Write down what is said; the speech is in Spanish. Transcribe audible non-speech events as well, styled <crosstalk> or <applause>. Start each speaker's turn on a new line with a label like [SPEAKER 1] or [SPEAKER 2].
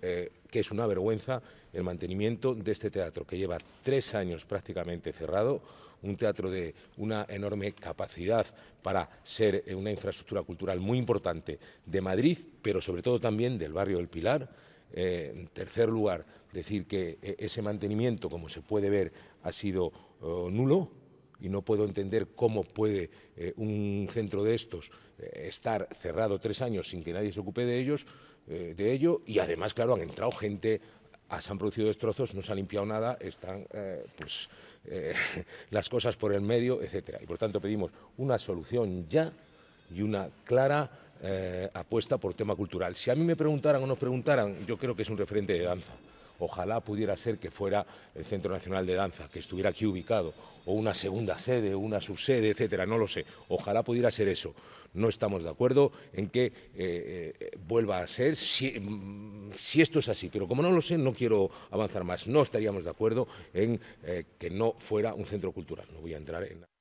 [SPEAKER 1] Eh, que es una vergüenza el mantenimiento de este teatro, que lleva tres años prácticamente cerrado, un teatro de una enorme capacidad para ser eh, una infraestructura cultural muy importante de Madrid, pero sobre todo también del barrio del Pilar. Eh, en tercer lugar, decir que ese mantenimiento, como se puede ver, ha sido oh, nulo y no puedo entender cómo puede eh, un centro de estos eh, estar cerrado tres años sin que nadie se ocupe de ellos, eh, de ello, y además, claro, han entrado gente, ah, se han producido destrozos, no se ha limpiado nada, están pues, <laughs> las cosas por el medio, etcétera. Y por tanto pedimos una solución ya y una clara apuesta por tema cultural. Si a mí me preguntaran o nos preguntaran, yo creo que es un referente de danza. Ojalá pudiera ser que fuera el Centro Nacional de Danza, que estuviera aquí ubicado, o una segunda sede, una subsede, etcétera, no lo sé. Ojalá pudiera ser eso. No estamos de acuerdo en que eh, eh, vuelva a ser, mm, si, esto es así, pero como no lo sé, no quiero avanzar más. No estaríamos de acuerdo en eh, que no fuera un centro cultural. No voy a entrar en.